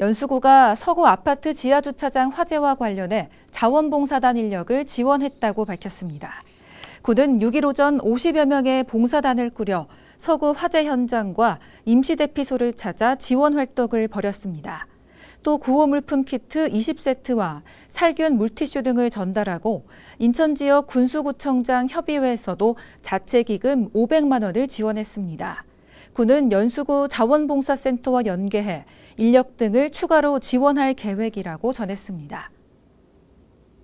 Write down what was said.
연수구가 서구 아파트 지하주차장 화재와 관련해 자원봉사단 인력을 지원했다고 밝혔습니다. 구는 6일 오전 50여 명의 봉사단을 꾸려 서구 화재 현장과 임시대피소를 찾아 지원 활동을 벌였습니다. 또 구호물품 키트 20세트와 살균 물티슈 등을 전달하고 인천지역 군수구청장 협의회에서도 자체 기금 500만 원을 지원했습니다. 군은 연수구 자원봉사센터와 연계해 인력 등을 추가로 지원할 계획이라고 전했습니다.